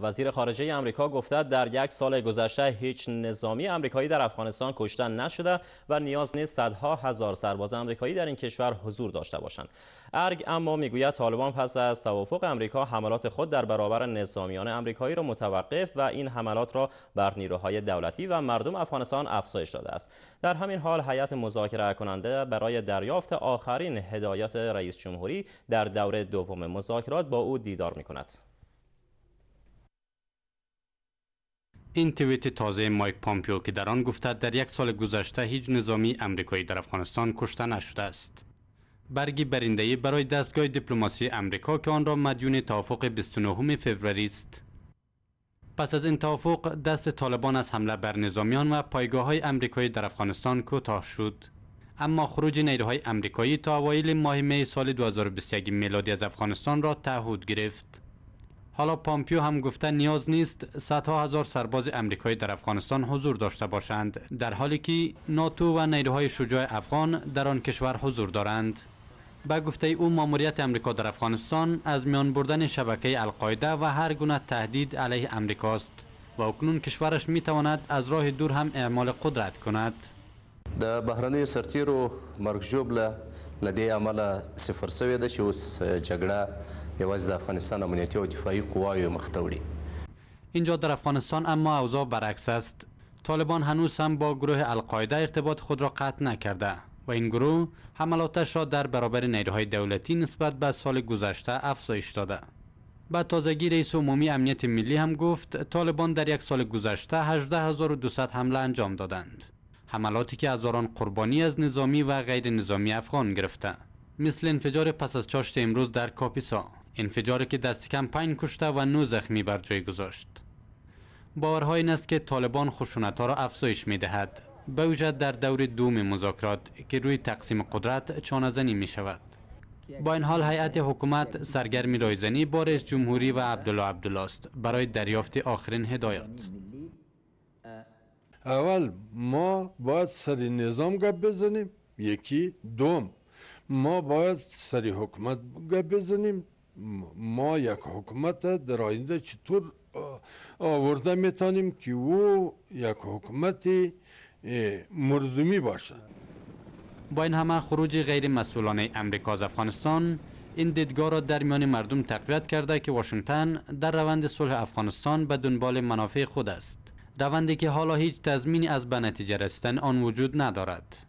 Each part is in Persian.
وزیر خارجه آمریکا گفته در یک سال گذشته هیچ نظامی آمریکایی در افغانستان کشته نشده و نیاز نیست صدها هزار سرباز آمریکایی در این کشور حضور داشته باشند. ارگ اما میگوید طالبان پس از توافق آمریکا حملات خود در برابر نظامیان آمریکایی را متوقف و این حملات را بر نیروهای دولتی و مردم افغانستان افزایش داده است. در همین حال هیئت مذاکره کننده برای دریافت آخرین هدایت رئیس جمهوری در دوره دوم مذاکرات با او دیدار میکند. این تویت تازه مایک پامپیو که در آن گفته در یک سال گذشته هیچ نظامی امریکایی در افغانستان کشته نشده است برگی برنده برای دستگاه دیپلماسی امریکا که آن را مدیون توافق 29 فوریه است پس از این توافق دست طالبان از حمله بر نظامیان و پایگاه های امریکایی در افغانستان کوتاه شد اما خروج نیروهای امریکایی تا اوایل ماه می سال 2021 میلادی از افغانستان را تعهد گرفت حالا پامپیو هم گفته نیاز نیست صدها هزار سرباز امریکایی در افغانستان حضور داشته باشند در حالی که ناتو و نیروهای شجاع افغان در آن کشور حضور دارند به گفته او ماموریت امریکا در افغانستان از میان بردن شبکه القاعده و هر گونه تهدید علیه است و اکنون کشورش می تواند از راه دور هم اعمال قدرت کند در بحرانی سرتیرو و ژوبله لدی عمل صفر شوست یواز د افغانستان امنیتی او دفاعی مختوری مختوری. اینجا در افغانستان اما اوضاع برعکس است طالبان هنوز هم با گروه القاعده ارتباط خود را قطع نکرده و این گروه حملاتش را در برابر نیروهای دولتی نسبت به سال گذشته افزایش داده به تازگی رئیس عمومی امنیت ملی هم گفت طالبان در یک سال گذشته 18200 حمله انجام دادند حملاتی که هزاران قربانی از نظامی و غیر نظامی افغان گرفته مثل انفجار پس از چاشت امروز در کاپیسا انفجاری که دست کم پنج کشته و نو زخمی بر جای گذاشت باورها این است که طالبان خشونتها را افزایش می دهد به در دور دوم مذاکرات که روی تقسیم قدرت چانزنی می شود با این حال هیئت حکومت سرگرمی رایزنی بارش جمهوری و عبدالله عبدالله است برای دریافت آخرین هدایات اول ما باید سری نظام گپ بزنیم یکی دوم ما باید سری حکومت گپ بزنیم ما یک حکومت در آینده چطور آورده میتانیم که او یک حکومت مردمی باشد با این همه خروج غیر مسئولانه امریکا از افغانستان این دیدگاه را در میان مردم تقویت کرده که واشنگتن در روند صلح افغانستان به دنبال منافع خود است روندی که حالا هیچ تضمینی از به نتیجه رسیدن آن وجود ندارد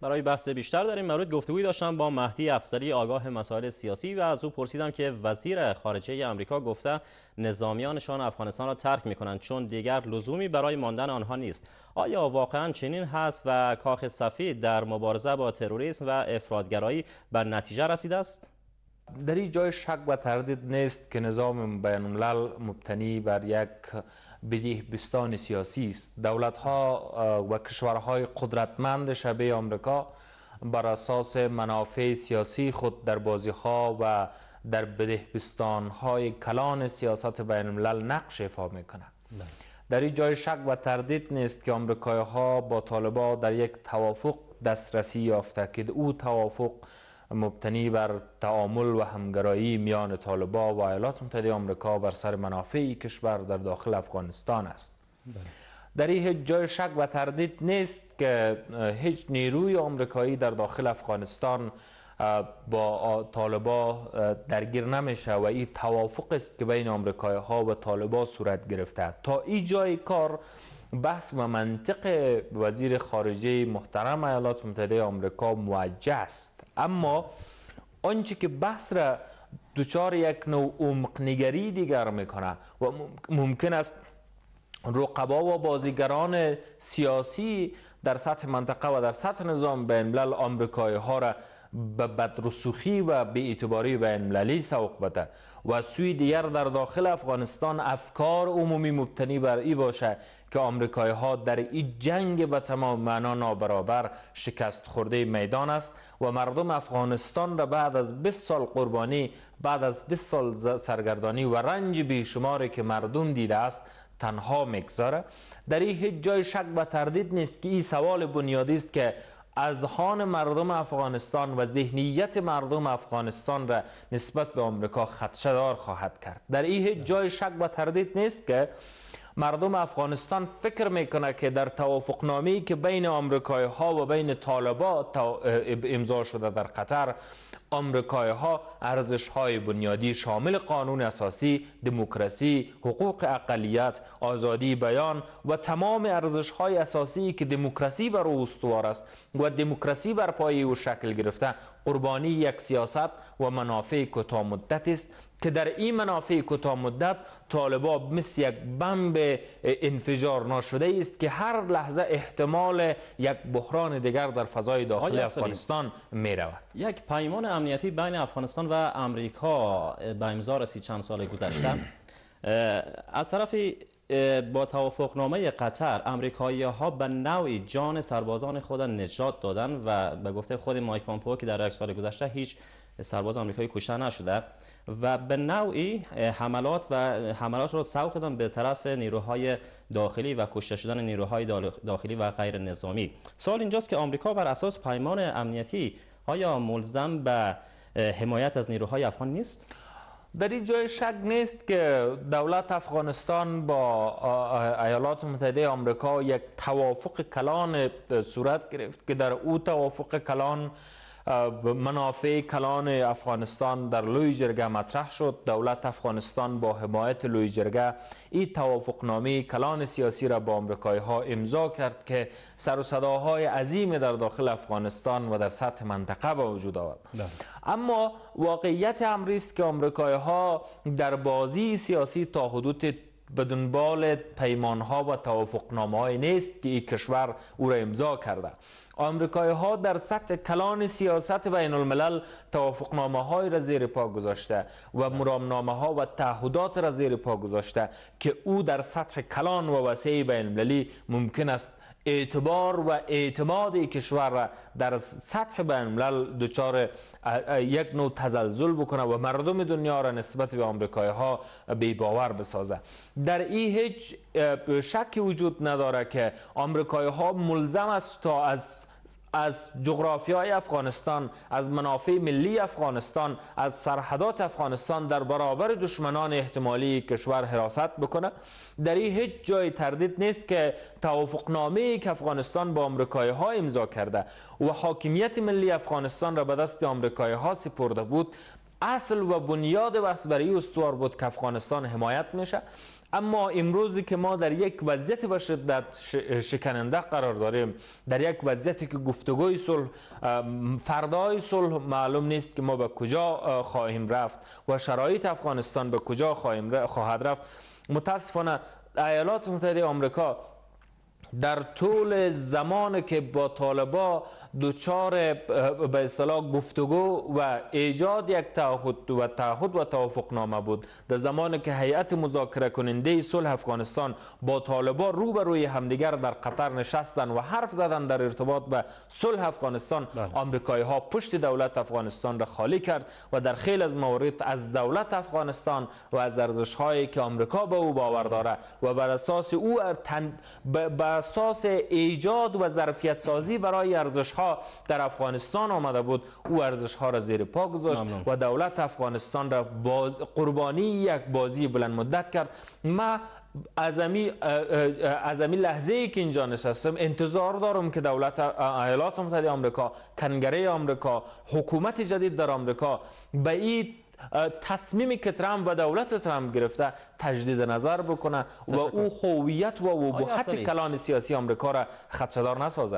برای بحث بیشتر در این مورد گفتگوی داشتم با مهدی افسری آگاه مسائل سیاسی و از او پرسیدم که وزیر خارجه آمریکا گفته نظامیانشان افغانستان را ترک کنند چون دیگر لزومی برای ماندن آنها نیست آیا واقعا چنین هست و کاخ سفید در مبارزه با تروریسم و افرادگرایی به نتیجه رسیده است در این جای شک و تردید نیست که نظام بین مبتنی بر یک بدیه بستان سیاسی است دولت ها و کشورهای قدرتمند شبه آمریکا بر اساس منافع سیاسی خود در بازی ها و در بستان های کلان سیاست بین الملل نقش می کند. بله. در این جای شک و تردید نیست که آمریکایی ها با طالبا در یک توافق دسترسی یافته که او توافق مبتنی بر تعامل و همگرایی میان طالبا و ایالات متحده آمریکا بر سر منافع کشور در داخل افغانستان است بله. در این هیچ جای شک و تردید نیست که هیچ نیروی آمریکایی در داخل افغانستان با طالبا درگیر نمیشه و این توافق است که بین آمریکایی ها و طالبا صورت گرفته تا این جای کار بحث و منطق وزیر خارجه محترم ایالات متحده آمریکا موجه است اما آنچه که بحث را دچار یک نوع عمق نگری دیگر میکنه و ممکن است رقبا و بازیگران سیاسی در سطح منطقه و در سطح نظام بین ملل آمریکایی ها را به بدرسوخی و به اعتباری بین مللی سوق بده و سوی دیگر در داخل افغانستان افکار عمومی مبتنی بر ای باشه که آمریکایی ها در این جنگ به تمام معنا نابرابر شکست خورده میدان است و مردم افغانستان را بعد از 20 سال قربانی بعد از 20 سال سرگردانی و رنج بیشماری که مردم دیده است تنها میگذاره در این هیچ جای شک و تردید نیست که این سوال بنیادی است که از اذهان مردم افغانستان و ذهنیت مردم افغانستان را نسبت به آمریکا خدشه‌دار خواهد کرد در این هیچ جای شک و تردید نیست که مردم افغانستان فکر میکنه که در توافق نامی که بین امریکایها ها و بین طالبا امضا شده در قطر آمریکایی ها ارزش های بنیادی شامل قانون اساسی، دموکراسی، حقوق اقلیت، آزادی بیان و تمام ارزش های اساسی که دموکراسی بر او استوار است و دموکراسی بر پایه او شکل گرفته قربانی یک سیاست و منافع کوتاه مدت است که در این منافع کوتاه مدت طالبا مثل یک بمب انفجار ناشده است که هر لحظه احتمال یک بحران دیگر در فضای داخلی افغانستان می رود یک پیمان امنیتی بین افغانستان و امریکا به امضا رسید چند سال گذشته از طرف با توافقنامه قطر امریکایی ها به نوعی جان سربازان خود نجات دادن و به گفته خود مایک پامپو که در یک سال گذشته هیچ سرباز آمریکایی کشته نشده و به نوعی حملات و حملات را سوق دادن به طرف نیروهای داخلی و کشته شدن نیروهای داخلی و غیر نظامی سوال اینجاست که آمریکا بر اساس پیمان امنیتی آیا ملزم به حمایت از نیروهای افغان نیست؟ در این جای شک نیست که دولت افغانستان با ایالات متحده آمریکا یک توافق کلان صورت گرفت که در او توافق کلان منافع کلان افغانستان در لوی جرگه مطرح شد دولت افغانستان با حمایت لوی جرگه این توافقنامه کلان سیاسی را با امریکای ها امضا کرد که سر و صداهای عظیم در داخل افغانستان و در سطح منطقه به وجود آورد بله. اما واقعیت امری است که امریکای ها در بازی سیاسی تا حدود به دنبال پیمان ها و توافق نیست که این کشور او را امضا کرده آمریکایی ها در سطح کلان سیاست بین الملل توافقنامه های را زیر پا گذاشته و مرامنامه ها و تعهدات را زیر پا گذاشته که او در سطح کلان و وسیع بین المللی ممکن است اعتبار و اعتماد کشور را در سطح بین الملل دچار یک نوع تزلزل بکنه و مردم دنیا را نسبت به آمریکایی ها بی باور بسازه در این هیچ شکی وجود نداره که آمریکایی ها ملزم است تا از از جغرافیای افغانستان از منافع ملی افغانستان از سرحدات افغانستان در برابر دشمنان احتمالی کشور حراست بکنه در این هیچ جای تردید نیست که توافقنامه ای که افغانستان با آمریکایی ها امضا کرده و حاکمیت ملی افغانستان را به دست آمریکایی ها سپرده بود اصل و بنیاد بس برای استوار بود که افغانستان حمایت میشه اما امروزی که ما در یک وضعیت به شدت شکننده قرار داریم در یک وضعیتی که گفتگوی صلح فردای صلح معلوم نیست که ما به کجا خواهیم رفت و شرایط افغانستان به کجا خواهد رفت متاسفانه ایالات متحده آمریکا در طول زمان که با طالبا دوچار به اصطلاح گفتگو و ایجاد یک تعهد و تعهد و توافق نامه بود در زمانی که هیئت مذاکره کننده صلح افغانستان با طالبان رو به روی همدیگر در قطر نشستن و حرف زدن در ارتباط به صلح افغانستان بله. آمریکایی ها پشت دولت افغانستان را خالی کرد و در خیلی از موارد از دولت افغانستان و از ارزش هایی که آمریکا به او باور داره و بر اساس او بر اساس ایجاد و ظرفیت سازی برای ارزش در افغانستان آمده بود او ارزش ها را زیر پا گذاشت و دولت افغانستان را باز قربانی یک بازی بلند مدت کرد ما از امی, از لحظه ای که اینجا نشستم انتظار دارم که دولت ایالات متحده آمریکا کنگره آمریکا حکومت جدید در آمریکا به این تصمیمی که ترامپ و دولت ترامپ گرفته تجدید نظر بکنه و او هویت و وبوحت کلان سیاسی آمریکا را خدشدار نسازد.